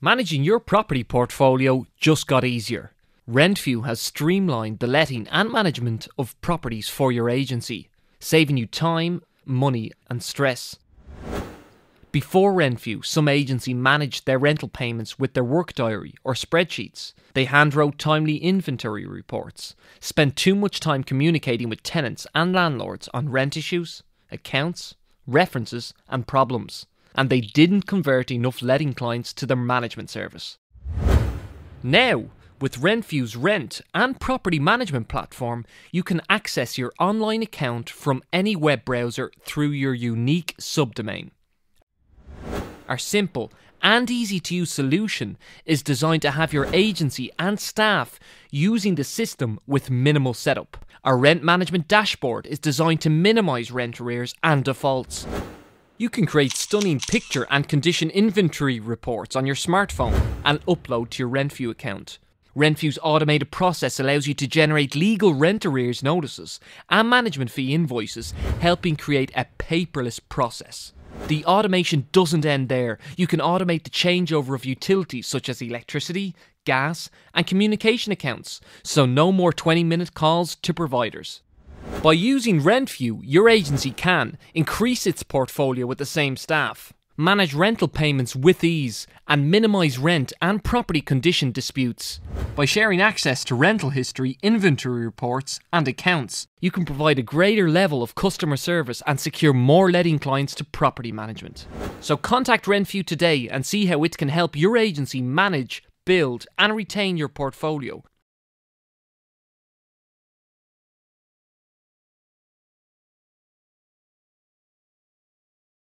Managing your property portfolio just got easier. Rentview has streamlined the letting and management of properties for your agency, saving you time, money, and stress. Before Rentview, some agency managed their rental payments with their work diary or spreadsheets. They handwrote timely inventory reports, spent too much time communicating with tenants and landlords on rent issues, accounts, references, and problems and they didn't convert enough letting clients to their management service. Now, with Renfue's rent and property management platform, you can access your online account from any web browser through your unique subdomain. Our simple and easy to use solution is designed to have your agency and staff using the system with minimal setup. Our rent management dashboard is designed to minimize rent arrears and defaults. You can create stunning picture and condition inventory reports on your smartphone and upload to your Renfew account. Renfew's automated process allows you to generate legal rent arrears notices and management fee invoices, helping create a paperless process. The automation doesn't end there. You can automate the changeover of utilities such as electricity, gas, and communication accounts, so no more 20 minute calls to providers. By using RentView, your agency can increase its portfolio with the same staff, manage rental payments with ease, and minimize rent and property condition disputes. By sharing access to rental history, inventory reports, and accounts, you can provide a greater level of customer service and secure more letting clients to property management. So contact Renview today and see how it can help your agency manage, build, and retain your portfolio